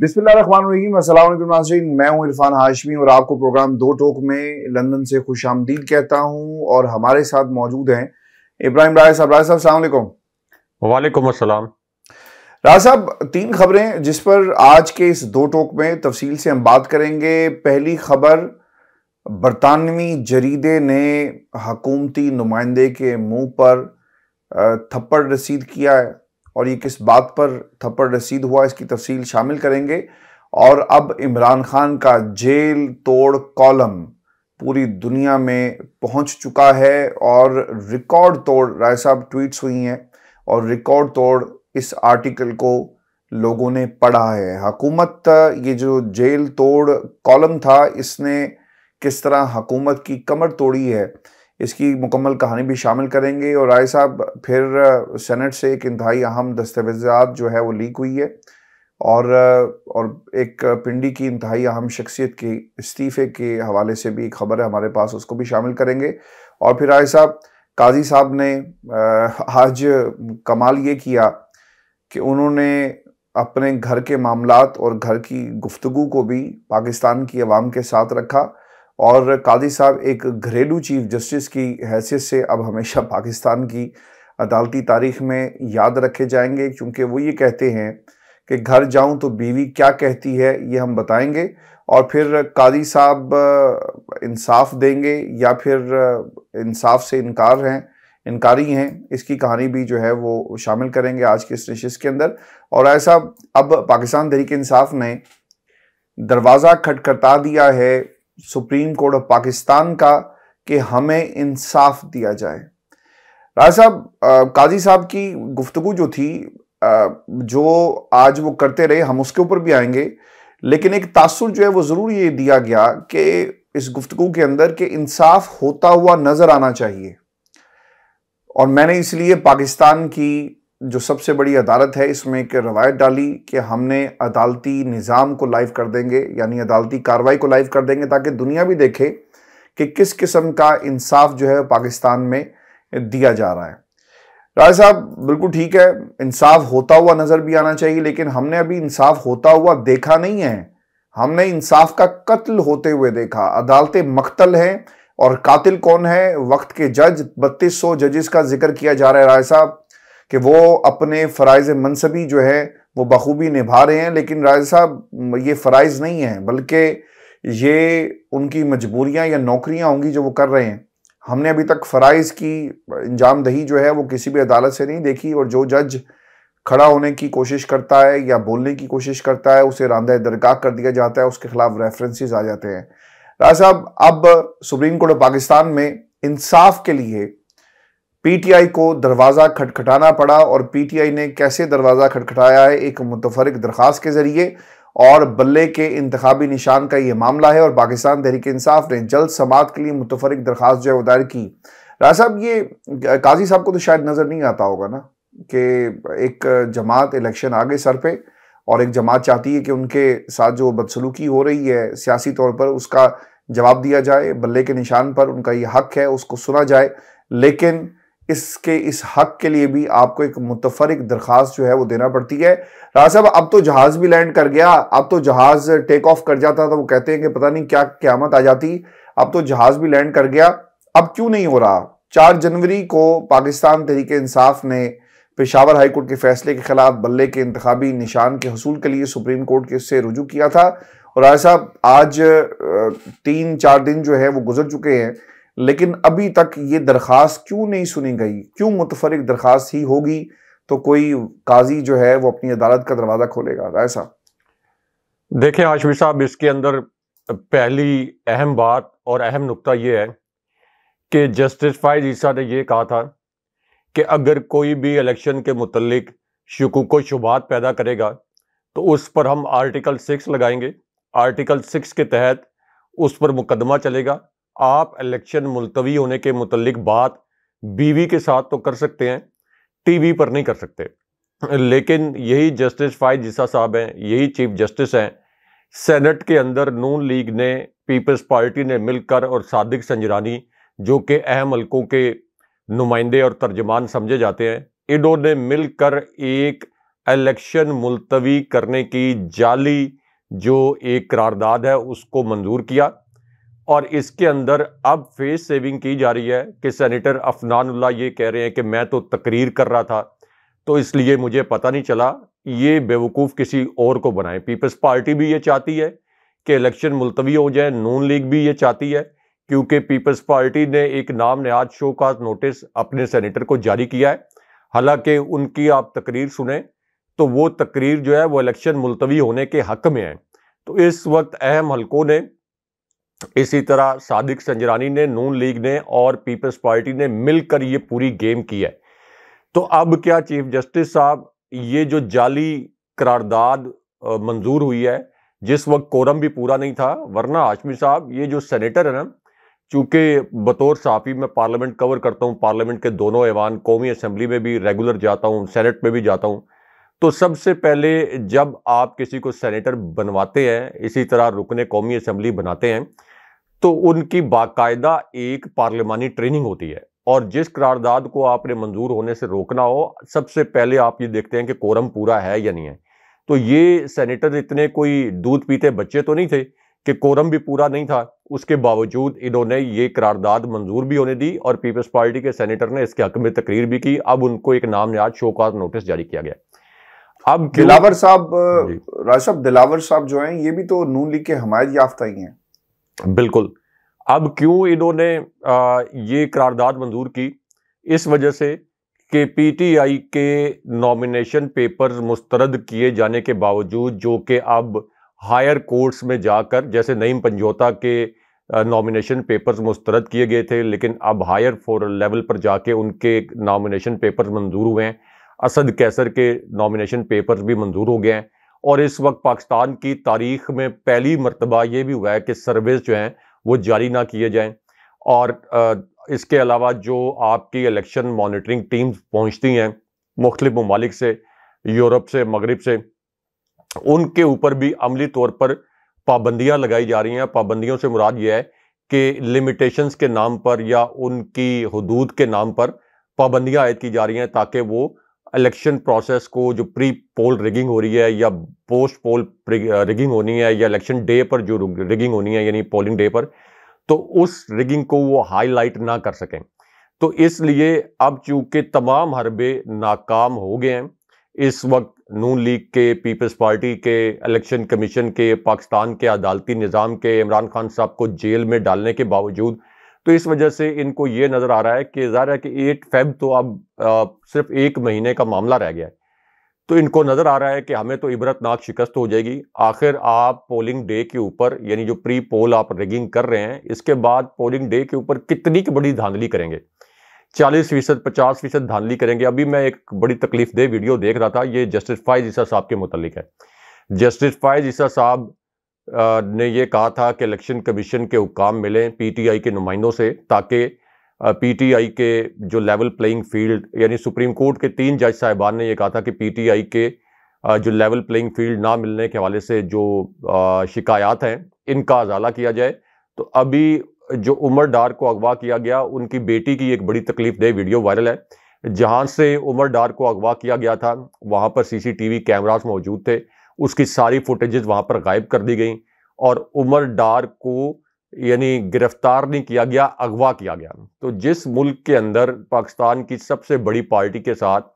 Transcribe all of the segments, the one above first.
बिस्मिल्लाम मैं हूं इरफान हाशमी और आपको प्रोग्राम दो टोक में लंदन से खुश आमदीद कहता हूं और हमारे साथ मौजूद हैं इब्राहिम राय साहब राय साहब सलामकुम वालेकुम असलम राय साहब तीन खबरें जिस पर आज के इस दो टोक में तफसील से हम बात करेंगे पहली खबर बरतानवी जरीदे ने हकूमती नुमाइंदे के मुंह पर थप्पड़ रसीद किया है और ये किस बात पर थप्पड़ रसीद हुआ इसकी तफसील शामिल करेंगे और अब इमरान खान का जेल तोड़ कॉलम पूरी दुनिया में पहुंच चुका है और रिकॉर्ड तोड़ राय साहब ट्वीट्स हुई हैं और रिकॉर्ड तोड़ इस आर्टिकल को लोगों ने पढ़ा है हकूमत ये जो जेल तोड़ कॉलम था इसने किस तरह हकूमत की कमर तोड़ी है इसकी मुकम्मल कहानी भी शामिल करेंगे और राय साहब फिर सेनेट से एक इंतहाई अहम दस्तावेजात जो है वो लीक हुई है और और एक पिंडी की इंतहाई अहम शख्सियत के इस्तीफ़े के हवाले से भी खबर है हमारे पास उसको भी शामिल करेंगे और फिर राय साहब काजी साहब ने आज कमाल ये किया कि उन्होंने अपने घर के मामला और घर की गुफ्तु को भी पाकिस्तान की आवाम के साथ रखा और कादी साहब एक घरेलू चीफ जस्टिस की हैसियत से अब हमेशा पाकिस्तान की अदालती तारीख में याद रखे जाएंगे क्योंकि वो ये कहते हैं कि घर जाऊं तो बीवी क्या कहती है ये हम बताएंगे और फिर कादी साहब इंसाफ देंगे या फिर इंसाफ से इनकार हैं इनकारी हैं इसकी कहानी भी जो है वो शामिल करेंगे आज के इस नशिश के अंदर और ऐसा अब पाकिस्तान तहरीक इंसाफ ने दरवाज़ा खटखटा दिया है सुप्रीम कोर्ट ऑफ पाकिस्तान का कि हमें इंसाफ दिया जाए राज साहब काजी साहब की गुफ्तु जो थी आ, जो आज वो करते रहे हम उसके ऊपर भी आएंगे लेकिन एक तासुर जो है वो ज़रूर ये दिया गया कि इस गुफ्तगु के अंदर कि इंसाफ होता हुआ नज़र आना चाहिए और मैंने इसलिए पाकिस्तान की जो सबसे बड़ी अदालत है इसमें एक रवायत डाली कि हमने अदालती निज़ाम को लाइव कर देंगे यानी अदालती कार्रवाई को लाइव कर देंगे ताकि दुनिया भी देखे कि किस किस्म का इंसाफ जो है पाकिस्तान में दिया जा रहा है राय साहब बिल्कुल ठीक है इंसाफ होता हुआ नज़र भी आना चाहिए लेकिन हमने अभी इंसाफ होता हुआ देखा नहीं है हमने इंसाफ का कत्ल होते हुए देखा अदालतें मख्तल हैं और कातिल कौन है वक्त के जज बत्तीस सौ जजेस का जिक्र किया जा रहा है राय साहब कि वो अपने फ़रज़ मनसबी जो है वो बखूबी निभा रहे हैं लेकिन राजा साहब ये फ़रज़ नहीं है बल्कि ये उनकी मजबूरियाँ या नौकरियाँ होंगी जो वो कर रहे हैं हमने अभी तक फ़रज़ की इंजाम दही जो है वो किसी भी अदालत से नहीं देखी और जो जज खड़ा होने की कोशिश करता है या बोलने की कोशिश करता है उसे रांदा दरगाह कर दिया जाता है उसके खिलाफ रेफरेंसेस आ जाते हैं राय साहब अब सुप्रीम कोर्ट ऑफ पाकिस्तान में इंसाफ के लिए पीटीआई को दरवाज़ा खटखटाना पड़ा और पीटीआई ने कैसे दरवाज़ा खटखटाया है एक मुतफरक दरख्वास्त के ज़रिए और बल्ले के इंतबी निशान का ये मामला है और पाकिस्तान तहरीक इंसाफ ने जल्द समात के लिए मुतफरक दरख्वास्त जो है वो दायर की राय साहब ये काजी साहब को तो शायद नज़र नहीं आता होगा ना कि एक जमात इलेक्शन आ गए सर पर और एक जमात चाहती है कि उनके साथ जो बदसलूकी हो रही है सियासी तौर पर उसका जवाब दिया जाए बल्ले के निशान पर उनका ये हक है उसको सुना जाए लेकिन इसके इस हक के लिए भी आपको एक मुतफरक दरखास्त जो है वो देना पड़ती है राज साहब अब तो जहाज भी लैंड कर गया अब तो जहाज टेक ऑफ कर जाता था वो कहते हैं कि पता नहीं क्या क्यामत आ जाती अब तो जहाज भी लैंड कर गया अब क्यों नहीं हो रहा चार जनवरी को पाकिस्तान तहरीक इंसाफ ने पेशावर हाईकोर्ट के फैसले के खिलाफ बल्ले के इंतबी निशान के हसूल के लिए सुप्रीम कोर्ट के से रुजू किया था और राय साहब आज तीन चार दिन जो है वो गुजर चुके हैं लेकिन अभी तक ये दरख्वास्त क्यों नहीं सुनी गई क्यों मुतफरक दरख्वास्त ही होगी तो कोई काजी जो है वो अपनी अदालत का दरवाज़ा खोलेगा राय साहब देखें आशमी साहब इसके अंदर पहली अहम बात और अहम नुकता ये है कि जस्टिस फाइज ईसा ने यह कहा था कि अगर कोई भी इलेक्शन के मुतलक शकूक शुबात पैदा करेगा तो उस पर हम आर्टिकल सिक्स लगाएंगे आर्टिकल सिक्स के तहत उस पर मुकदमा चलेगा आप इलेक्शन मुलतवी होने के मुतलिक बात बीवी के साथ तो कर सकते हैं टीवी पर नहीं कर सकते लेकिन यही जस्टिस फाइज जिसा साहब हैं यही चीफ जस्टिस हैं सेनेट के अंदर नून लीग ने पीपल्स पार्टी ने मिलकर और सादिक संजरानी जो कि अहम हलकों के नुमाइंदे और तर्जमान समझे जाते हैं इन्होंने मिलकर एक इलेक्शन मुलतवी करने की जाली जो एक करारदाद है उसको मंजूर किया और इसके अंदर अब फेस सेविंग की जा रही है कि सेनेटर अफनानुल्ला ये कह रहे हैं कि मैं तो तकरीर कर रहा था तो इसलिए मुझे पता नहीं चला ये बेवकूफ़ किसी और को बनाए पीपल्स पार्टी भी ये चाहती है कि इलेक्शन मुलतवी हो जाए नून लीग भी ये चाहती है क्योंकि पीपल्स पार्टी ने एक नाम नहाज शो का नोटिस अपने सेनेटर को जारी किया है हालांकि उनकी आप तकरीर सुने तो वो तकरीर जो है वो इलेक्शन मुलतवी होने के हक में है तो इस वक्त अहम हलकों ने इसी तरह सादिक संजरानी ने नून लीग ने और पीपल्स पार्टी ने मिलकर ये पूरी गेम की है तो अब क्या चीफ जस्टिस साहब ये जो जाली करारदाद मंजूर हुई है जिस वक्त कोरम भी पूरा नहीं था वरना आशमी साहब ये जो सेनेटर है ना चूँकि बतौर साफ़ी मैं पार्लियामेंट कवर करता हूँ पार्लियामेंट के दोनों ऐवान कौमी असम्बली में भी रेगुलर जाता हूँ सेनेट में भी जाता हूँ तो सबसे पहले जब आप किसी को सेनेटर बनवाते हैं इसी तरह रुकने कौमी असम्बली बनाते हैं तो उनकी बाकायदा एक पार्लियामानी ट्रेनिंग होती है और जिस करारदाद को आपने मंजूर होने से रोकना हो सबसे पहले आप ये देखते हैं कि कोरम पूरा है या नहीं है तो ये सेनेटर इतने कोई दूध पीते बच्चे तो नहीं थे कि कोरम भी पूरा नहीं था उसके बावजूद इन्होंने ये करारदाद मंजूर भी होने दी और पीपल्स पार्टी के सेनेटर ने इसके हक में तकरीर भी की अब उनको एक नाम याद शोकाज नोटिस जारी किया गया अब दिलावर साहब राज साहब दिलावर साहब जो हैं ये भी तो नून लीग के हमायत याफ्ता ही हैं बिल्कुल अब क्यों इन्होंने ये करारदाद मंजूर की इस वजह से कि पीटीआई के नॉमिनेशन पेपर मुस्तरद किए जाने के बावजूद जो कि अब हायर कोर्ट्स में जाकर जैसे नईम पंजोता के नॉमिनेशन पेपर्स मुस्तरद किए गए थे लेकिन अब हायर फोर लेवल पर जाके उनके नॉमिनेशन पेपर्स मंजूर हुए हैं असद कैसर के नॉमिनेशन पेपर भी मंजूर हो गए हैं और इस वक्त पाकिस्तान की तारीख में पहली मरतबा ये भी हुआ है कि सर्वेज जो हैं वो जारी ना किए जाएं और इसके अलावा जो आपकी इलेक्शन मॉनिटरिंग टीम्स पहुंचती हैं मुख्तु ममालिक से यूरोप से मगरब से उनके ऊपर भी अमली तौर पर पाबंदियां लगाई जा रही हैं पाबंदियों से मुराद यह है कि लिमिटेशंस के नाम पर या उनकी हदूद के नाम पर पाबंदियां आयद की जा रही हैं ताकि वो इलेक्शन प्रोसेस को जो प्री पोल रिगिंग हो रही है या पोस्ट पोल रिगिंग होनी है या इलेक्शन डे पर जो रिगिंग होनी है यानी पोलिंग डे पर तो उस रिगिंग को वो हाईलाइट ना कर सकें तो इसलिए अब चूंकि तमाम हरबे नाकाम हो गए हैं इस वक्त नून लीग के पीपल्स पार्टी के इलेक्शन कमीशन के पाकिस्तान के अदालती निज़ाम के इमरान खान साहब को जेल में डालने के बावजूद तो इस वजह से इनको ये नज़र आ रहा है कि ज़ाहिर है कि एट फेब तो अब सिर्फ एक महीने का मामला रह गया है तो इनको नज़र आ रहा है कि हमें तो इबरतनाक शिकस्त हो जाएगी आखिर आप पोलिंग डे के ऊपर यानी जो प्री पोल आप रिगिंग कर रहे हैं इसके बाद पोलिंग डे के ऊपर कितनी की बड़ी धांधली करेंगे चालीस फीसद पचास फीसद धांधली करेंगे अभी मैं एक बड़ी तकलीफ दे वीडियो देख रहा था ये जस्टिस फाइज ईसा साहब के मुतालिक है जस्टिस फाइज ईसा साहब ने ये कहा था कि इलेक्शन कमीशन के हुकाम मिलें पीटीआई के नुमाइंदों से ताकि पीटीआई के जो लेवल प्लेइंग फील्ड यानी सुप्रीम कोर्ट के तीन जज साहिबान ने यह कहा था कि पीटीआई के जो लेवल प्लेइंग फील्ड ना मिलने के हवाले से जो शिकायात हैं इनका अजाला किया जाए तो अभी जो उमर डार को अगवा किया गया उनकी बेटी की एक बड़ी तकलीफ दे वीडियो वायरल है जहाँ से उमर डार को अगवा किया गया था वहाँ पर सीसीटीवी कैमरास मौजूद थे उसकी सारी फुटेजेज वहाँ पर गायब कर दी गई और उमर डार को यानी गिरफ्तार नहीं किया गया अगवा किया गया तो जिस मुल्क के अंदर पाकिस्तान की सबसे बड़ी पार्टी के साथ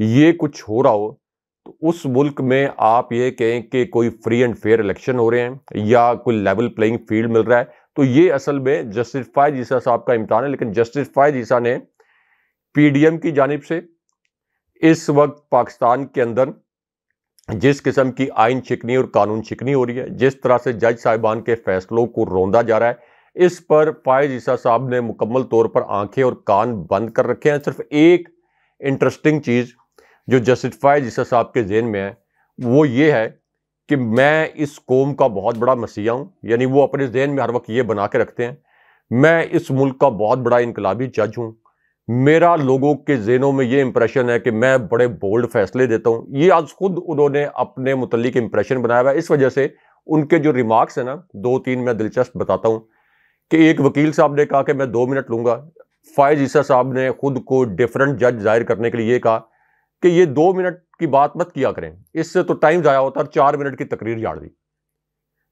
ये कुछ हो रहा हो तो उस मुल्क में आप ये कहें कि कोई फ्री एंड फेयर इलेक्शन हो रहे हैं या कोई लेवल प्लेइंग फील्ड मिल रहा है तो ये असल में जस्टिस फायद जीसा साहब का इम्तहान है लेकिन जस्टिस फायद जीसा ने पीडीएम की जानब से इस वक्त पाकिस्तान के अंदर जिस किस्म की आइन छिकनी और कानून छिकनी हो रही है जिस तरह से जज साहिबान के फैसलों को रोंदा जा रहा है इस पर फायज ईसा साहब ने मुकम्मल तौर पर आंखें और कान बंद कर रखे हैं सिर्फ एक इंटरेस्टिंग चीज़ जो जस्टिस फायज ईसा साहब के जेन में है वो ये है कि मैं इस कौम का बहुत बड़ा मसीहा हूँ यानी वो अपने जहन में हर वक्त ये बना के रखते हैं मैं इस मुल्क का बहुत बड़ा इनकलाबी जज हूँ मेरा लोगों के जेनों में ये इंप्रेशन है कि मैं बड़े बोल्ड फैसले देता हूँ ये आज खुद उन्होंने अपने मुतलिक इंप्रेशन बनाया हुआ है इस वजह से उनके जो रिमार्क्स हैं ना दो तीन मैं दिलचस्प बताता हूँ कि एक वकील साहब ने कहा कि मैं दो मिनट लूँगा फायज ईसा साहब ने खुद को डिफरेंट जज जाहिर करने के लिए ये कहा कि ये दो मिनट की बात मत किया करें इससे तो टाइम ज़ाया होता है चार मिनट की तकरीर जाड़ दी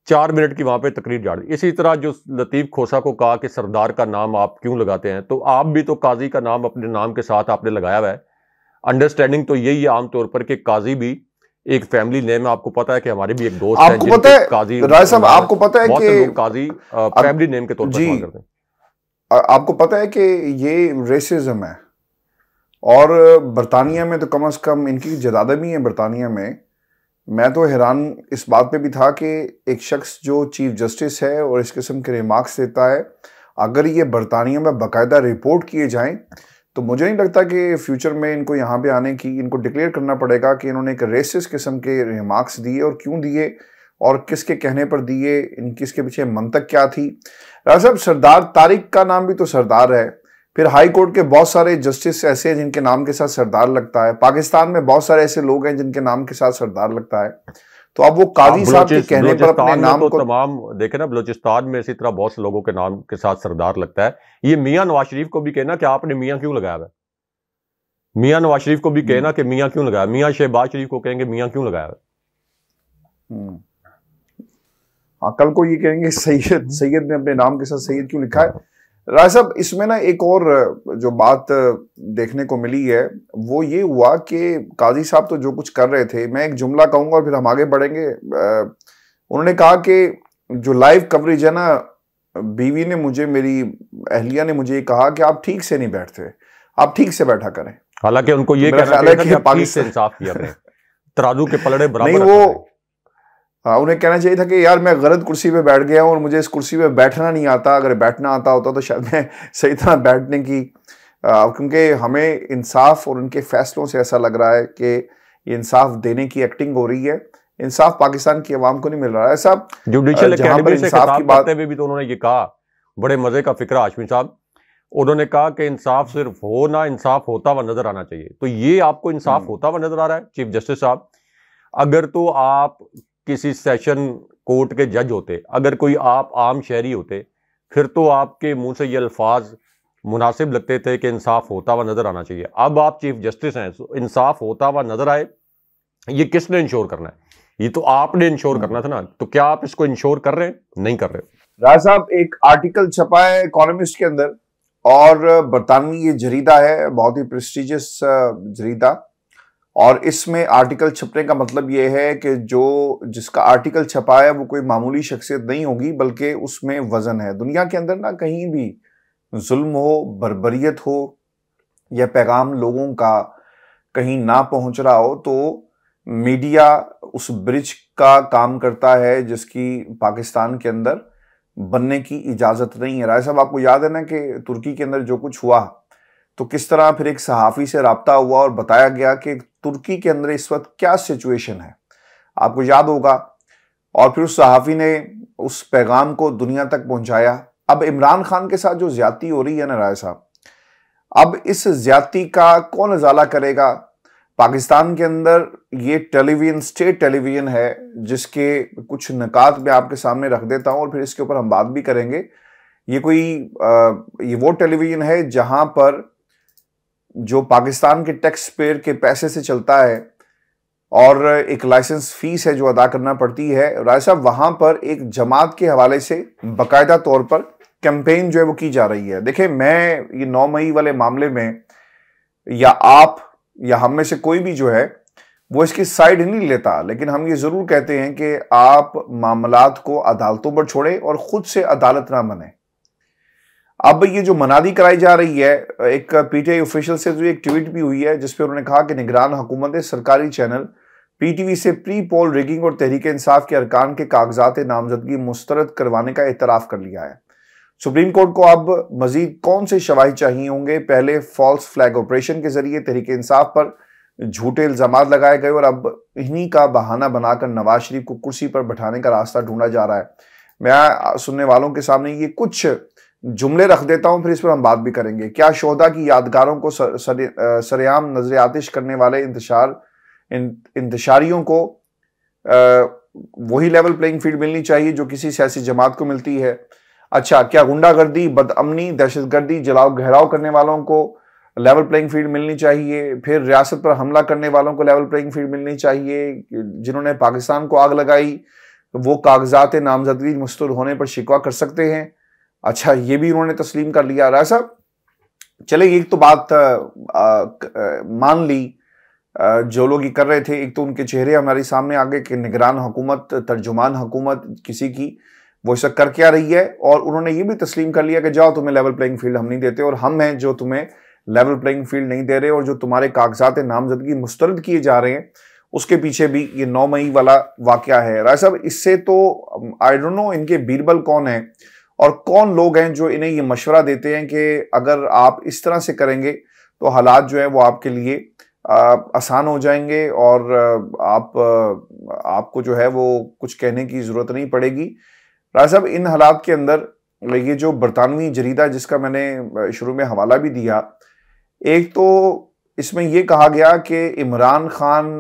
चार मिनट की वहाँ पे तकरीर जाड़ इसी तरह जो लतीफ़ खोसा को कहा कि सरदार का नाम आप क्यों लगाते हैं तो आप भी तो काजी का नाम अपने नाम के साथ आपने लगाया हुआ है अंडरस्टैंडिंग तो यही है आमतौर पर कि काजी भी एक फैमिली नेम आपको पता है कि हमारे भी एक दोस्त आपको है, पता है काजी राय साहब आपको पता है कि काजी फैमिली नेम के तौर पर करते हैं आपको पता है कि ये रेसिज्म है और बरतानिया में तो कम अज कम इनकी जदादा भी है बरतानिया में मैं तो हैरान इस बात पे भी था कि एक शख्स जो चीफ जस्टिस है और इस किस्म के रिमार्क्स देता है अगर ये बरतानिया में बाकायदा रिपोर्ट किए जाएं तो मुझे नहीं लगता कि फ्यूचर में इनको यहाँ पे आने की इनको डिक्लेयर करना पड़ेगा कि इन्होंने एक रेसिस किस्म के रिमार्क्स दिए और क्यों दिए और किसके कहने पर दिए इन किसके पीछे मंतक क्या थी राज साहब सरदार तारिक का नाम भी तो सरदार है फिर हाई कोर्ट के बहुत सारे जस्टिस ऐसे हैं जिनके नाम के साथ सरदार लगता है पाकिस्तान में बहुत सारे ऐसे लोग हैं जिनके नाम के साथ सरदार लगता है तो अब वो काजी साहब के कहने पर अपने नाम तो को तमाम देखे ना बलोचिस्तान में इसी तरह बहुत से लोगों के नाम के साथ सरदार लगता है ये मियाँ नवाज शरीफ को भी कहना कि आपने मियाँ क्यों लगाया हुआ मियाँ नवाज शरीफ को भी कहना कि मियाँ क्यों लगाया मियाँ शहबाज शरीफ को कहेंगे मियाँ क्यों लगाया हुआ हम्म। हाँ, कल को ये कहेंगे सैयद सैयद ने अपने नाम के साथ सैयद क्यों लिखा है राय साहब इसमें ना एक और जो बात देखने को मिली है वो ये हुआ कि काजी साहब तो जो कुछ कर रहे थे मैं एक जुमला कहूंगा और फिर हम आगे बढ़ेंगे उन्होंने कहा कि जो लाइव कवरेज है ना बीवी ने मुझे मेरी अहलिया ने मुझे कहा कि आप ठीक से नहीं बैठते आप ठीक से बैठा करें हालांकि उनको ये कहना कि पाकिस्तान इंसाफ किया तराजू के पलड़े बराबर नहीं वो हाँ उन्हें कहना चाहिए था कि यार मैं गलत कुर्सी पे बैठ गया हूँ और मुझे इस कुर्सी पे बैठना नहीं आता अगर बैठना आता होता तो शायद मैं सही तरह बैठने की क्योंकि हमें इंसाफ और उनके फैसलों से ऐसा लग रहा है कि ये इंसाफ देने की एक्टिंग हो रही है इंसाफ पाकिस्तान की आवाम को नहीं मिल रहा है ऐसा जुडिशियल इंसाफ की बात भी तो उन्होंने ये कहा बड़े मज़े का फिक्र आशमी साहब उन्होंने कहा कि इंसाफ सिर्फ हो ना इंसाफ होता हुआ नजर आना चाहिए तो ये आपको इंसाफ हम्म। होता हुआ नजर आ रहा है चीफ जस्टिस साहब अगर तो आप किसी सेशन कोर्ट के जज होते अगर कोई आप आम शहरी होते फिर तो आपके मुंह से ये अल्फाज मुनासिब लगते थे कि इंसाफ होता हुआ नज़र आना चाहिए अब आप चीफ जस्टिस हैं तो इंसाफ होता हुआ नज़र आए ये किसने इंश्योर करना है ये तो आपने इंश्योर करना था ना तो क्या आप इसको इंश्योर कर रहे हैं नहीं कर रहे राज साहब एक आर्टिकल छपा है इकोनॉमिस्ट के अंदर और बरतानवी ये जरीदा है बहुत ही प्रेस्टिजियस जरीदा और इसमें आर्टिकल छपने का मतलब ये है कि जो जिसका आर्टिकल छपा है वो कोई मामूली शख्सियत नहीं होगी बल्कि उसमें वज़न है दुनिया के अंदर ना कहीं भी जुल्म हो बरबरीत हो या पैगाम लोगों का कहीं ना पहुंच रहा हो तो मीडिया उस ब्रिज का काम करता है जिसकी पाकिस्तान के अंदर बनने की इजाज़त नहीं है राय साहब आपको याद है ना कि तुर्की के अंदर जो कुछ हुआ तो किस तरह फिर एक सहाफ़ी से रबता हुआ और बताया गया कि तुर्की के अंदर इस वक्त क्या सिचुएशन है आपको याद होगा और फिर उस सहाफ़ी ने उस पैगाम को दुनिया तक पहुंचाया अब इमरान खान के साथ जो ज्यादा हो रही है ना राय साहब अब इस ज्यादा का कौन उजाला करेगा पाकिस्तान के अंदर ये टेलीविजन स्टेट टेलीविजन है जिसके कुछ नकात मैं आपके सामने रख देता हूँ और फिर इसके ऊपर हम बात भी करेंगे ये कोई आ, ये वो टेलीविज़न है जहाँ पर जो पाकिस्तान के टैक्स पेयर के पैसे से चलता है और एक लाइसेंस फीस है जो अदा करना पड़ती है राय साहब वहां पर एक जमात के हवाले से बाकायदा तौर पर कैंपेन जो है वो की जा रही है देखिए मैं ये नौ मई वाले मामले में या आप या हम में से कोई भी जो है वो इसकी साइड नहीं लेता लेकिन हम ये ज़रूर कहते हैं कि आप मामलात को अदालतों पर छोड़ें और ख़ुद से अदालत ना बने अब ये जो मनादी कराई जा रही है एक पीटीआई ऑफिशियल से जो तो एक ट्वीट भी हुई है जिसपे उन्होंने कहा कि निगरान हुकूमत सरकारी चैनल पीटीवी से प्री पोल रिगिंग और तहरीक इंसाफ के अरकान के कागजात नामजदगी मुस्तरद करवाने का एतराफ़ कर लिया है सुप्रीम कोर्ट को अब मजीद कौन से शवाही चाहिए होंगे पहले फॉल्स फ्लैग ऑपरेशन के जरिए तहरीक इंसाफ पर झूठे इल्जाम लगाए गए और अब इन्हीं का बहाना बनाकर नवाज शरीफ को कुर्सी पर बैठाने का रास्ता ढूंढा जा रहा है मैं सुनने वालों के सामने ये कुछ जुमले रख देता हूं फिर इस पर हम बात भी करेंगे क्या शोधा की यादगारों को सर, सर, सरेआम नजर आतिश करने वाले इंतशार इंतशारियों को आ, वही लेवल प्लेइंग फील्ड मिलनी चाहिए जो किसी सियासी जमात को मिलती है अच्छा क्या गुंडागर्दी बदअमनी दहशतगर्दी जलाव गहराव करने वालों को लेवल प्लेइंग फील्ड मिलनी चाहिए फिर रियासत पर हमला करने वालों को लेवल प्लेइंग फील्ड मिलनी चाहिए जिन्होंने पाकिस्तान को आग लगाई वो कागजात नामजदगी मुस्तर होने पर शिकवा कर सकते हैं अच्छा ये भी उन्होंने तस्लीम कर लिया राय साहब चले एक तो बात आ, आ, मान ली जो लोग ये कर रहे थे एक तो उनके चेहरे हमारे सामने आ गए कि निगरान हुकूमत तर्जुमान हुकूमत किसी की वो सब कर क्या रही है और उन्होंने ये भी तस्लीम कर लिया कि जाओ तुम्हें लेवल प्लेइंग फील्ड हम नहीं देते और हम हैं जो तुम्हें लेवल प्लेइंग फील्ड नहीं दे रहे और जो तुम्हारे कागजात नामजदगी मुस्तरद किए जा रहे हैं उसके पीछे भी ये नौ मई वाला वाक़ है राय साहब इससे तो आई डोंट नो इनके बीरबल कौन है और कौन लोग हैं जो इन्हें ये मशवरा देते हैं कि अगर आप इस तरह से करेंगे तो हालात जो है वो आपके लिए आसान हो जाएंगे और आप आपको जो है वो कुछ कहने की ज़रूरत नहीं पड़ेगी राय साहब इन हालात के अंदर ये जो बरतानवी जरीदा जिसका मैंने शुरू में हवाला भी दिया एक तो इसमें यह कहा गया कि इमरान खान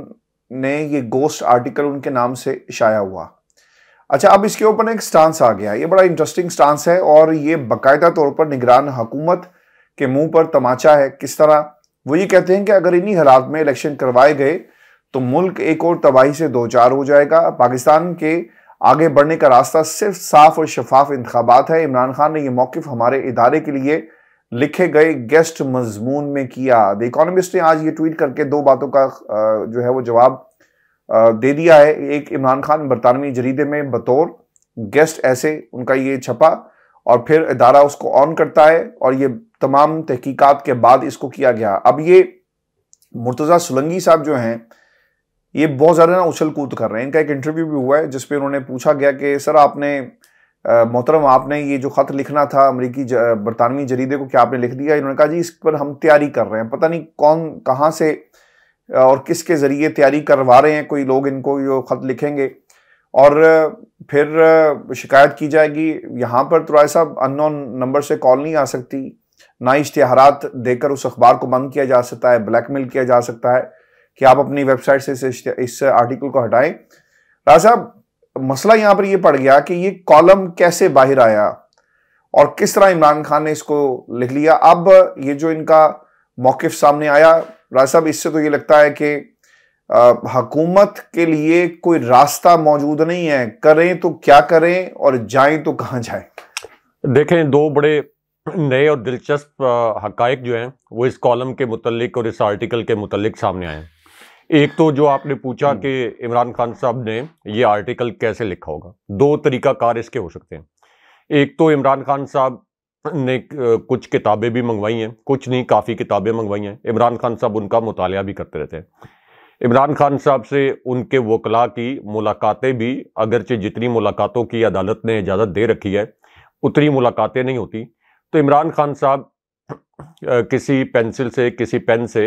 ने ये गोस्ट आर्टिकल उनके नाम से शाया हुआ अच्छा अब इसके ऊपर एक स्टांस आ गया ये बड़ा इंटरेस्टिंग स्टांस है और ये बाकायदा तौर पर निगरान हुकूमत के मुंह पर तमाचा है किस तरह वो ये कहते हैं कि अगर इन्हीं हालात में इलेक्शन करवाए गए तो मुल्क एक और तबाही से दो चार हो जाएगा पाकिस्तान के आगे बढ़ने का रास्ता सिर्फ साफ और शफाफ इंतबात है इमरान खान ने यह मौकफ हमारे इदारे के लिए लिखे गए गेस्ट मजमून में किया द इकोनमिस्ट ने आज ये ट्वीट करके दो बातों का जो है वो जवाब दे दिया है एक इमरान खान बरतानवी जरीदे में बतौर गेस्ट ऐसे उनका ये छपा और फिर अदारा उसको ऑन करता है और ये तमाम तहकीकात के बाद इसको किया गया अब ये मुर्तज़ा सुलंगी साहब जो हैं ये बहुत ज़्यादा ना उछल कूद कर रहे हैं इनका एक इंटरव्यू भी हुआ है जिसपे उन्होंने पूछा गया कि सर आपने मोहतरम आपने ये जो ख़त लिखना था अमरीकी बरतानवी जरीदे को क्या आपने लिख दिया इन्होंने कहा जी इस पर हम तैयारी कर रहे हैं पता नहीं कौन कहाँ से और किसके ज़रिए तैयारी करवा रहे हैं कोई लोग इनको जो ख़त लिखेंगे और फिर शिकायत की जाएगी यहाँ पर तो ऐसा अननोन नंबर से कॉल नहीं आ सकती ना इश्तहार देकर उस अखबार को बंद किया जा सकता है ब्लैकमेल किया जा सकता है कि आप अपनी वेबसाइट से इस, आर्टिकल को हटाएं राज साहब मसला यहाँ पर यह पड़ गया कि ये कॉलम कैसे बाहर आया और किस तरह इमरान खान ने इसको लिख लिया अब ये जो इनका मौकफ सामने आया राज साहब इससे तो ये लगता है कि हकूमत के लिए कोई रास्ता मौजूद नहीं है करें तो क्या करें और जाएं तो कहाँ जाएं देखें दो बड़े नए और दिलचस्प हकायक जो हैं वो इस कॉलम के मुतलिक और इस आर्टिकल के मुतलिक सामने आए हैं एक तो जो आपने पूछा हम्म। कि इमरान खान साहब ने ये आर्टिकल कैसे लिखा होगा दो तरीका कार इसके हो सकते हैं एक तो इमरान खान साहब ने कुछ किताबें भी मंगवाई हैं कुछ नहीं काफ़ी किताबें मंगवाई हैं इमरान खान साहब उनका मुताल भी करते रहते हैं इमरान खान साहब से उनके वकला की मुलाकातें भी अगरचे जितनी मुलाकातों की अदालत ने इजाज़त दे रखी है उतनी मुलाकातें नहीं होती तो इमरान खान साहब किसी पेंसिल से किसी पेन से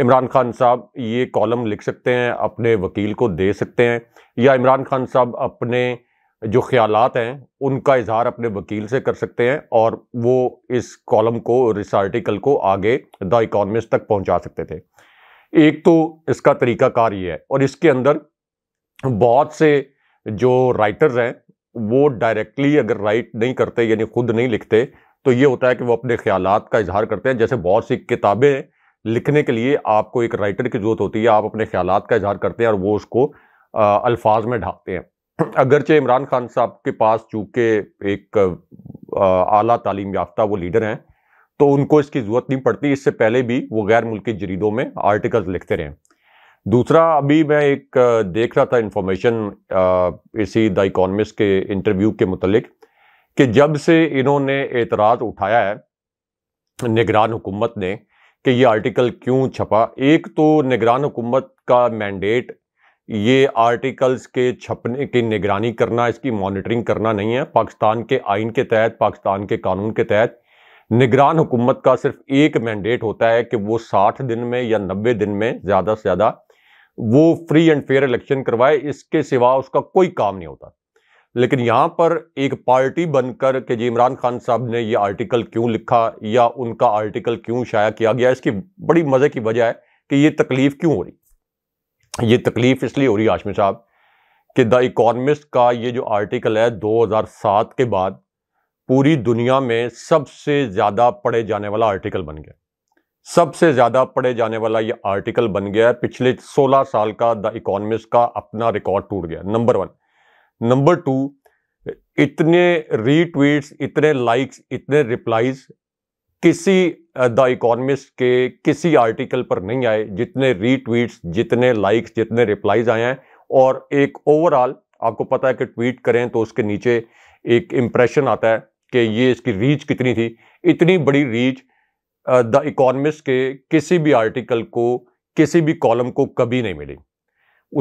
इमरान खान साहब ये कॉलम लिख सकते हैं अपने वकील को दे सकते हैं या इमरान खान साहब अपने जो ख्याल हैं उनका इजहार अपने वकील से कर सकते हैं और वो इस कॉलम को इस आर्टिकल को आगे द इकोनमिस्ट तक पहुंचा सकते थे एक तो इसका तरीकाकार ये है और इसके अंदर बहुत से जो राइटर्स हैं वो डायरेक्टली अगर राइट नहीं करते यानी खुद नहीं लिखते तो ये होता है कि वो अपने ख्याल का इजहार करते हैं जैसे बहुत सी किताबें लिखने के लिए आपको एक राइटर की ज़रूरत होती है आप अपने ख्याल का इजहार करते हैं और वो उसको अल्फाज में ढाकते हैं अगरचे इमरान खान साहब के पास चूंकि एक आला तालीम याफ्ता वो लीडर हैं तो उनको इसकी ज़रूरत नहीं पड़ती इससे पहले भी वो गैर मुल्की जरीदों में आर्टिकल्स लिखते रहे दूसरा अभी मैं एक देख रहा था इंफॉर्मेशन इसी द इकोनमिस्ट के इंटरव्यू के मतलब कि जब से इन्होंने एतराज़ उठाया है निगरान हुकूमत ने कि ये आर्टिकल क्यों छपा एक तो निगरान हुकूमत का मैंडेट ये आर्टिकल्स के छपने की निगरानी करना इसकी मॉनिटरिंग करना नहीं है पाकिस्तान के आइन के तहत पाकिस्तान के कानून के तहत निगरान हुकूमत का सिर्फ एक मैंडेट होता है कि वो साठ दिन में या नब्बे दिन में ज़्यादा से ज़्यादा वो फ्री एंड फेयर इलेक्शन करवाए इसके सिवा उसका कोई काम नहीं होता लेकिन यहाँ पर एक पार्टी बनकर के जी इमरान खान साहब ने ये आर्टिकल क्यों लिखा या उनका आर्टिकल क्यों शाया किया गया इसकी बड़ी मज़े की वजह है कि ये तकलीफ़ क्यों हो रही ये तकलीफ़ इसलिए हो रही है आशमी साहब कि द इकॉनमिस्ट का ये जो आर्टिकल है 2007 के बाद पूरी दुनिया में सबसे ज़्यादा पढ़े जाने वाला आर्टिकल बन गया सबसे ज़्यादा पढ़े जाने वाला ये आर्टिकल बन गया पिछले 16 साल का द इकॉनमिस्ट का अपना रिकॉर्ड टूट गया नंबर वन नंबर टू इतने रीट्वीट्स इतने लाइक्स इतने रिप्लाइज किसी द इकोनमिस्ट के किसी आर्टिकल पर नहीं आए जितने रीट्वीट्स जितने लाइक्स जितने रिप्लाइज आए हैं और एक ओवरऑल आपको पता है कि ट्वीट करें तो उसके नीचे एक इम्प्रेशन आता है कि ये इसकी रीच कितनी थी इतनी बड़ी रीच द इकोनमिस्ट के किसी भी आर्टिकल को किसी भी कॉलम को कभी नहीं मिली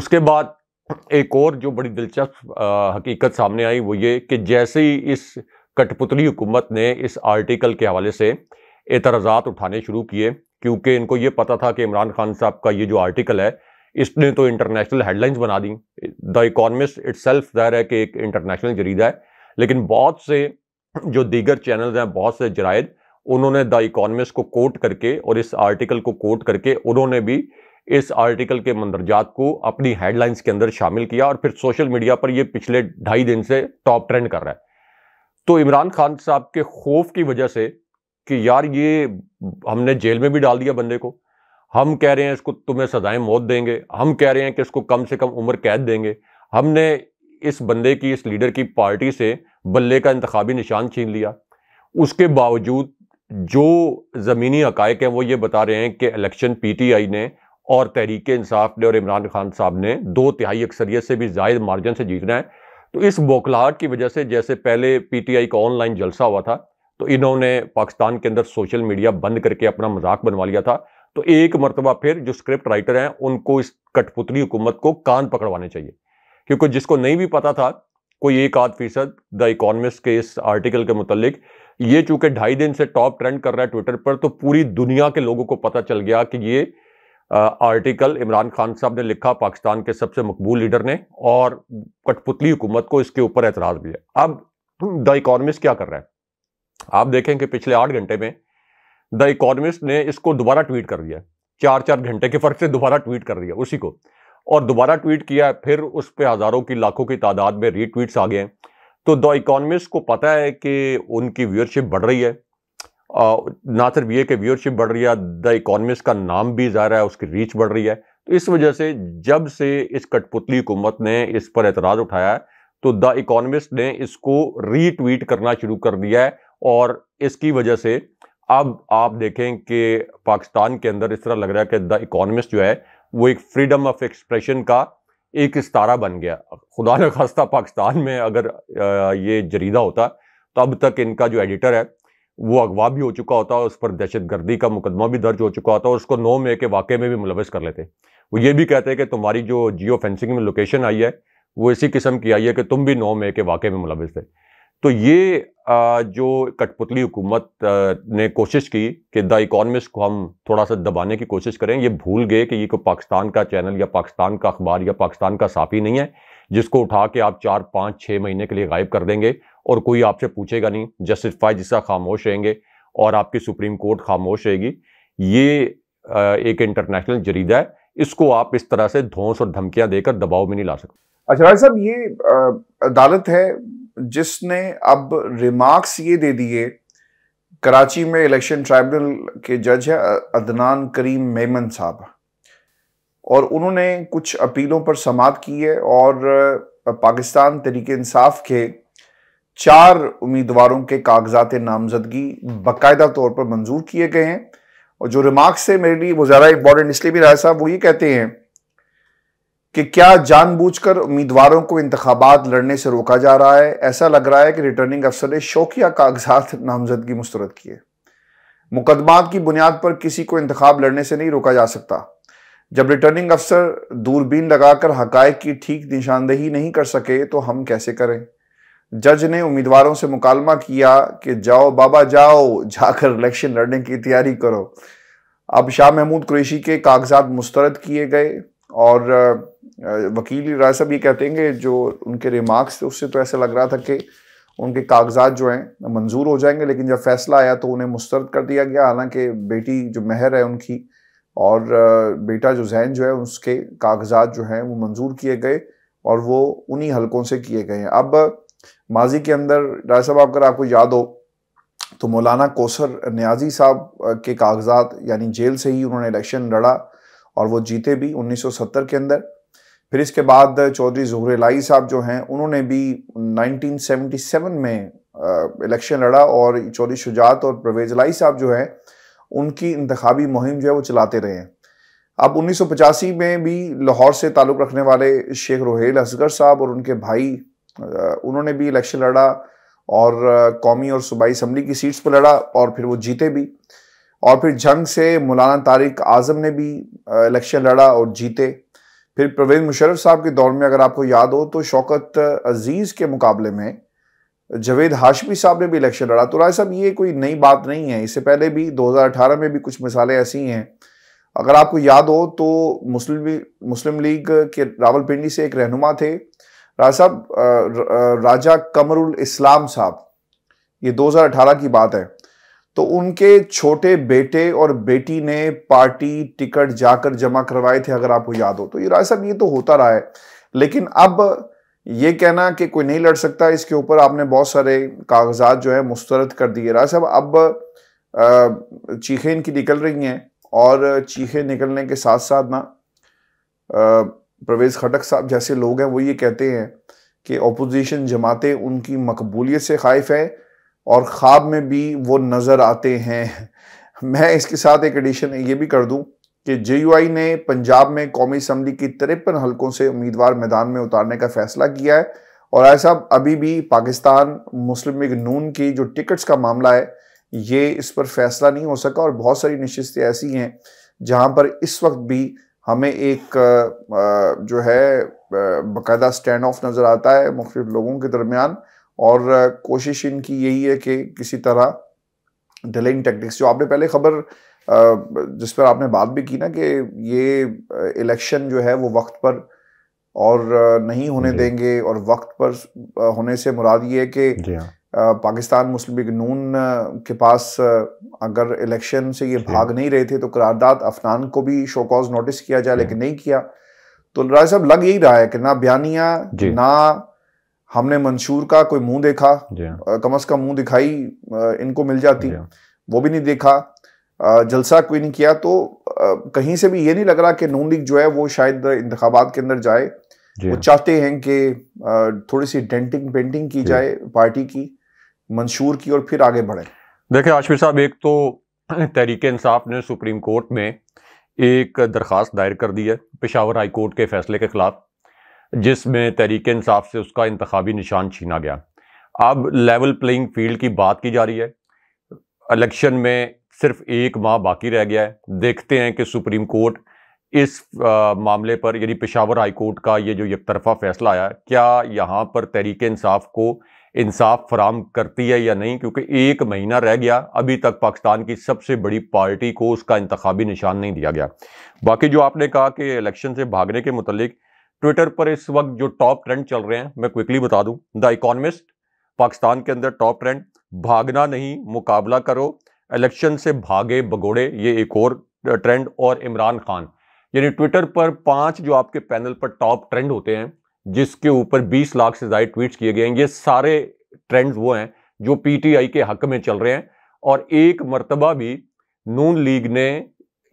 उसके बाद एक और जो बड़ी दिलचस्प हकीकत सामने आई वो ये कि जैसे ही इस कठपुतली हुकूमत ने इस आर्टिकल के हवाले से एतराज़ात उठाने शुरू किए क्योंकि इनको ये पता था कि इमरान खान साहब का ये जो आर्टिकल है इसने तो इंटरनेशनल हेडलाइंस बना दी द इकोनमिस्ट इट्स जाहिर है कि एक इंटरनेशनल जरीदा है लेकिन बहुत से जो दीगर चैनल हैं बहुत से जराइद उन्होंने द इकोनमिस्ट को कोट करके और इस आर्टिकल को कोट करके उन्होंने भी इस आर्टिकल के मंदरजात को अपनी हेडलाइंस के अंदर शामिल किया और फिर सोशल मीडिया पर ये पिछले ढाई दिन से टॉप ट्रेंड कर रहा है तो इमरान खान साहब के खौफ की वजह से कि यार ये हमने जेल में भी डाल दिया बंदे को हम कह रहे हैं इसको तुम्हें सजाएं मौत देंगे हम कह रहे हैं कि इसको कम से कम उम्र कैद देंगे हमने इस बंदे की इस लीडर की पार्टी से बल्ले का इंतबी निशान छीन लिया उसके बावजूद जो ज़मीनी हकैक हैं वो ये बता रहे हैं कि इलेक्शन पीटीआई ने और तहरीक इंसाफ ने और इमरान खान साहब ने दो तिहाई अक्सरियत से भी जायद मार्जिन से जीतना है तो इस बौखलाहट की वजह से जैसे पहले पीटीआई का ऑनलाइन जलसा हुआ था तो इन्होंने पाकिस्तान के अंदर सोशल मीडिया बंद करके अपना मजाक बनवा लिया था तो एक मरतबा फिर जो स्क्रिप्ट राइटर हैं उनको इस कठपुतली हुकूमत को कान पकड़वाने चाहिए क्योंकि जिसको नहीं भी पता था कोई एक आध फीसद द इकोनमिस्ट के इस आर्टिकल के मुतलिक ये चूंकि ढाई दिन से टॉप ट्रेंड कर रहा है ट्विटर पर तो पूरी दुनिया के लोगों को पता चल गया कि ये आ, आर्टिकल इमरान खान साहब ने लिखा पाकिस्तान के सबसे मकबूल लीडर ने और कठपुतली हुकूमत को इसके ऊपर एतराज़ भी है अब द इकोनमिस्ट क्या कर रहा है आप देखें कि पिछले आठ घंटे में द इकोनमिस्ट ने इसको दोबारा ट्वीट कर दिया चार चार घंटे के फर्क से दोबारा ट्वीट कर दिया उसी को और दोबारा ट्वीट किया फिर उस पर हज़ारों की लाखों की तादाद में रीट्वीट्स आ गए हैं तो द इकोनमिस्ट को पता है कि उनकी व्यूअरशिप बढ़ रही है आ, ना सिर्फ ये कि व्यूअरशिप बढ़ रही है द इकोनमिस्ट का नाम भी ज़ाहिर है उसकी रीच बढ़ रही है तो इस वजह से जब से इस कठपुतली हुकूमत ने इस पर एतराज़ उठाया है तो द इकोनमिस्ट ने इसको रीट्वीट करना शुरू कर दिया है और इसकी वजह से अब आप देखें कि पाकिस्तान के अंदर इस तरह लग रहा है कि द इकोनमिस्ट जो है वो एक फ्रीडम ऑफ एक्सप्रेशन का एक इस्तारा बन गया खुदा न खास्ता पाकिस्तान में अगर ये जरीदा होता तो अब तक इनका जो एडिटर है वो अगवा भी हो चुका होता और उस पर दहशत गर्दी का मुकदमा भी दर्ज हो चुका होता और उसको नो में के वाक़े में भी मुलवस कर लेते वो ये भी कहते हैं कि तुम्हारी जो जियो फेंसिंग में लोकेशन आई है वो इसी किस्म की आई है कि तुम भी नो में के वाक़े में मुलवस थे तो ये जो कठपुतली हुकूमत ने कोशिश की कि द इकोनमिस्ट को हम थोड़ा सा दबाने की कोशिश करें ये भूल गए कि ये कोई पाकिस्तान का चैनल या पाकिस्तान का अखबार या पाकिस्तान का साफ़ी नहीं है जिसको उठा के आप चार पाँच छः महीने के लिए गायब कर देंगे और कोई आपसे पूछेगा नहीं जस्टिफाई जिसका खामोश रहेंगे और आपकी सुप्रीम कोर्ट खामोश रहेगी ये एक इंटरनेशनल जरीदा है इसको आप इस तरह से धोस और धमकियां देकर दबाव में नहीं ला सकते अच्छा भाई साहब ये अदालत है जिसने अब रिमार्क्स ये दे दिए कराची में इलेक्शन ट्राइब्यूनल के जज है अदनान करीम मेमन साहब और उन्होंने कुछ अपीलों पर समात की है और पाकिस्तान तरीके इंसाफ के चार उम्मीदवारों के कागजात नामजदगी बाकायदा तौर पर मंजूर किए गए हैं और जो रिमार्क्स है मेरे लिए वो ज़्यादा इंपॉर्टेंट इसलिए भी राय साहब वो ये कहते हैं कि क्या जानबूझकर उम्मीदवारों को इंतबात लड़ने से रोका जा रहा है ऐसा लग रहा है कि रिटर्निंग अफसर ने शौकिया कागजात नामजदगी मुस्तरद किए मुकदमात की बुनियाद पर किसी को इंतखब लड़ने से नहीं रोका जा सकता जब रिटर्निंग अफसर दूरबीन लगाकर हकायक की ठीक निशानदेही नहीं कर सके तो हम कैसे करें जज ने उम्मीदवारों से मुकालमा किया कि जाओ बाबा जाओ जाकर इलेक्शन लड़ने की तैयारी करो अब शाह महमूद कुरैशी के कागजात मुस्तरद किए गए और वकील राय साहब ये कहते हैं कि जो उनके रिमार्क्स थे उससे तो ऐसा लग रहा था कि उनके कागजात जो हैं मंजूर हो जाएंगे लेकिन जब फैसला आया तो उन्हें मुस्तरद कर दिया गया हालांकि बेटी जो महर है उनकी और बेटा जो जैन जो है उसके कागजात जो हैं वो मंजूर किए गए और वो उन्हीं हलकों से किए गए हैं अब माजी के अंदर राय साहब अगर आपको याद हो तो मौलाना कोसर न्याजी साहब के कागजात यानी जेल से ही उन्होंने इलेक्शन लड़ा और वो जीते भी 1970 के अंदर फिर इसके बाद चौधरी जहर लाई साहब जो हैं उन्होंने भी 1977 में इलेक्शन लड़ा और चौधरी शुजात और परवेज लाई साहब जो हैं उनकी इंतबी मुहिम जो है वो चलाते रहे हैं अब उन्नीस में भी लाहौर से ताल्लुक़ रखने वाले शेख रोहेल असगर साहब और उनके भाई उन्होंने भी इलेक्शन लड़ा और कौमी और सूबाई असम्बली की सीट्स पर लड़ा और फिर वो जीते भी और फिर जंग से मौलाना तारिक आज़म ने भी इलेक्शन लड़ा और जीते फिर प्रवीण मुशर्रफ साहब के दौर में अगर आपको याद हो तो शौकत अजीज़ के मुकाबले में जवेद हाशमी साहब ने भी इलेक्शन लड़ा तो राय साहब ये कोई नई बात नहीं है इससे पहले भी 2018 में भी कुछ मिसालें ऐसी हैं अगर आपको याद हो तो मुस्लिम मुस्लिम लीग के रावलपिंडी से एक रहनुमा थे राय साहब राजा कमरुल इस्लाम साहब ये 2018 की बात है तो उनके छोटे बेटे और बेटी ने पार्टी टिकट जाकर जमा करवाए थे अगर आपको याद हो तो ये राय साहब ये तो होता रहा है लेकिन अब ये कहना कि कोई नहीं लड़ सकता इसके ऊपर आपने बहुत सारे कागजात जो है मुस्तरद कर दिए राय साहब अब चीखें इनकी निकल रही हैं और चीखें निकलने के साथ साथ ना प्रवेश खटक साहब जैसे लोग हैं वो ये कहते हैं कि अपोजिशन जमातें उनकी मकबूलियत से खाइफ हैं और ख्वाब में भी वो नज़र आते हैं मैं इसके साथ एक एडिशन ये भी कर दूं कि जे ने पंजाब में कौमी असम्बली की तिरपन हलकों से उम्मीदवार मैदान में उतारने का फैसला किया है और ऐसा साहब अभी भी पाकिस्तान मुस्लिम लीग नून की जो टिकट्स का मामला है ये इस पर फैसला नहीं हो सका और बहुत सारी नशस्तें ऐसी हैं जहाँ पर इस वक्त भी हमें एक जो है बाकायदा स्टैंड ऑफ नज़र आता है मुख्तु लोगों के दरमियान और कोशिश इनकी यही है कि किसी तरह डिलेइंग टेक्टिक्स जो आपने पहले खबर जिस पर आपने बात भी की ना कि ये इलेक्शन जो है वो वक्त पर और नहीं होने देंगे और वक्त पर होने से मुराद ये है कि हाँ। पाकिस्तान मुस्लिम लीग नून के पास अगर इलेक्शन से ये हाँ। भाग नहीं रहे थे तो करारदाद अफनान को भी शोकॉज नोटिस किया जाए हाँ। लेकिन नहीं किया तो राय साहब लग यही रहा है कि ना बयानिया ना हमने मंशूर का कोई मुंह देखा हाँ। कम अज कम मुंह दिखाई इनको मिल जाती हाँ। वो भी नहीं देखा जलसा कोई नहीं किया तो कहीं से भी ये नहीं लग रहा कि नून लीग जो है वो शायद इंतबात के अंदर जाए हाँ। वो चाहते हैं कि थोड़ी सी डेंटिंग पेंटिंग की जाए पार्टी की मंशूर की और फिर आगे बढ़े देखिए आशमी साहब एक तो तहरीक इंसाफ ने सुप्रीम कोर्ट में एक दरख्वास्त दायर कर दी है पिशावर हाई कोर्ट के फैसले के खिलाफ जिसमें तहरीक इंसाफ से उसका इंतबी निशान छीना गया अब लेवल प्लेइंग फील्ड की बात की जा रही है इलेक्शन में सिर्फ एक माह बाकी रह गया है देखते हैं कि सुप्रीम कोर्ट इस आ, मामले पर यानी पेशावर हाई कोर्ट का ये जो एक तरफा फैसला आया क्या यहाँ पर तहरीक इंसाफ को इंसाफ फराम करती है या नहीं क्योंकि एक महीना रह गया अभी तक पाकिस्तान की सबसे बड़ी पार्टी को उसका इंतबी निशान नहीं दिया गया बाकी जो आपने कहा कि इलेक्शन से भागने के मतलब ट्विटर पर इस वक्त जो टॉप ट्रेंड चल रहे हैं मैं क्विकली बता दूं द इकोनमिस्ट पाकिस्तान के अंदर टॉप ट्रेंड भागना नहीं मुकाबला करो इलेक्शन से भागे भगोड़े ये एक और ट्रेंड और इमरान खान यानी ट्विटर पर पांच जो आपके पैनल पर टॉप ट्रेंड होते हैं जिसके ऊपर 20 लाख से ज़्यादा ट्वीट्स किए गए हैं ये सारे ट्रेंड्स वो हैं जो पीटीआई के हक में चल रहे हैं और एक मरतबा भी नून लीग ने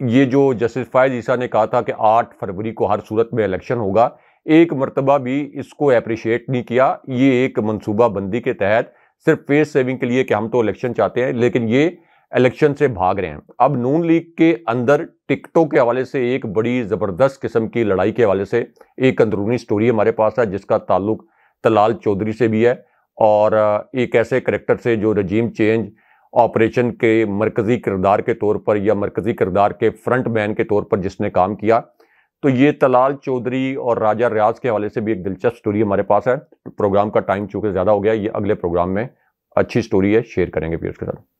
ये जो जस्टिस फायज ईसा ने कहा था कि आठ फरवरी को हर सूरत में इलेक्शन होगा एक मरतबा भी इसको अप्रिशिएट नहीं किया ये एक मनसूबा बंदी के तहत सिर्फ फेस सेविंग के लिए कि हम तो इलेक्शन चाहते हैं लेकिन ये इलेक्शन से भाग रहे हैं अब नून लीग के अंदर टिकटों के हवाले से एक बड़ी ज़बरदस्त किस्म की लड़ाई के हवाले से एक अंदरूनी स्टोरी हमारे पास है जिसका ताल्लुक तलाल चौधरी से भी है और एक ऐसे करेक्टर से जो रजीम चेंज ऑपरेशन के मरकज़ी किरदार के तौर पर या मरकज़ी किरदार के फ्रंट मैन के तौर पर जिसने काम किया तो ये तलाल चौधरी और राजा रियाज के हवाले से भी एक दिलचस्प स्टोरी हमारे पास है प्रोग्राम तो का टाइम चूँकि ज़्यादा हो गया ये अगले प्रोग्राम में अच्छी स्टोरी है शेयर करेंगे फिर के साथ